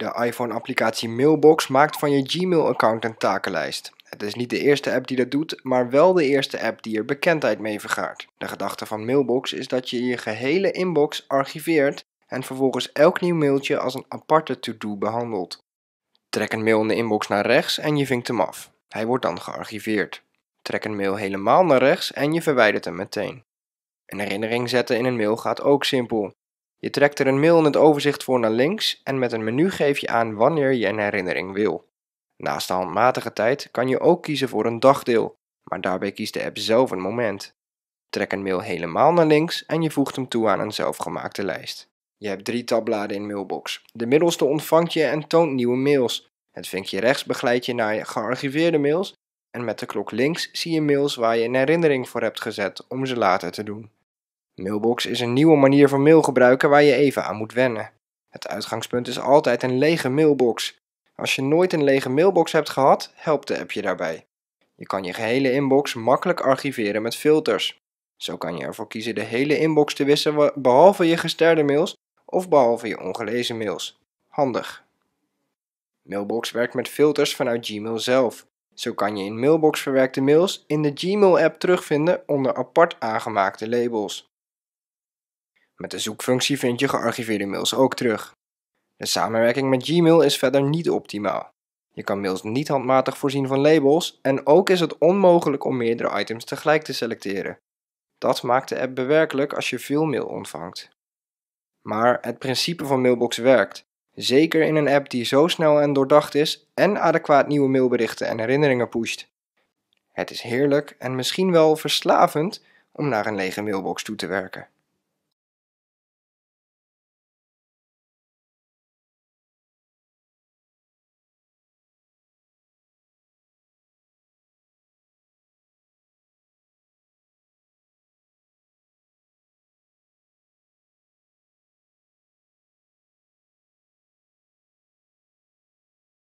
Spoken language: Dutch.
De iPhone-applicatie Mailbox maakt van je Gmail-account een takenlijst. Het is niet de eerste app die dat doet, maar wel de eerste app die er bekendheid mee vergaart. De gedachte van Mailbox is dat je je gehele inbox archiveert en vervolgens elk nieuw mailtje als een aparte to-do behandelt. Trek een mail in de inbox naar rechts en je vinkt hem af. Hij wordt dan gearchiveerd. Trek een mail helemaal naar rechts en je verwijdert hem meteen. Een herinnering zetten in een mail gaat ook simpel. Je trekt er een mail in het overzicht voor naar links en met een menu geef je aan wanneer je een herinnering wil. Naast de handmatige tijd kan je ook kiezen voor een dagdeel, maar daarbij kiest de app zelf een moment. Trek een mail helemaal naar links en je voegt hem toe aan een zelfgemaakte lijst. Je hebt drie tabbladen in Mailbox. De middelste ontvangt je en toont nieuwe mails. Het vinkje rechts begeleidt je naar je gearchiveerde mails en met de klok links zie je mails waar je een herinnering voor hebt gezet om ze later te doen. Mailbox is een nieuwe manier van mail gebruiken waar je even aan moet wennen. Het uitgangspunt is altijd een lege mailbox. Als je nooit een lege mailbox hebt gehad, helpt de app je daarbij. Je kan je gehele inbox makkelijk archiveren met filters. Zo kan je ervoor kiezen de hele inbox te wissen behalve je gesterde mails of behalve je ongelezen mails. Handig. Mailbox werkt met filters vanuit Gmail zelf. Zo kan je in Mailbox verwerkte mails in de Gmail-app terugvinden onder apart aangemaakte labels. Met de zoekfunctie vind je gearchiveerde mails ook terug. De samenwerking met Gmail is verder niet optimaal. Je kan mails niet handmatig voorzien van labels en ook is het onmogelijk om meerdere items tegelijk te selecteren. Dat maakt de app bewerkelijk als je veel mail ontvangt. Maar het principe van Mailbox werkt, zeker in een app die zo snel en doordacht is en adequaat nieuwe mailberichten en herinneringen pusht. Het is heerlijk en misschien wel verslavend om naar een lege mailbox toe te werken.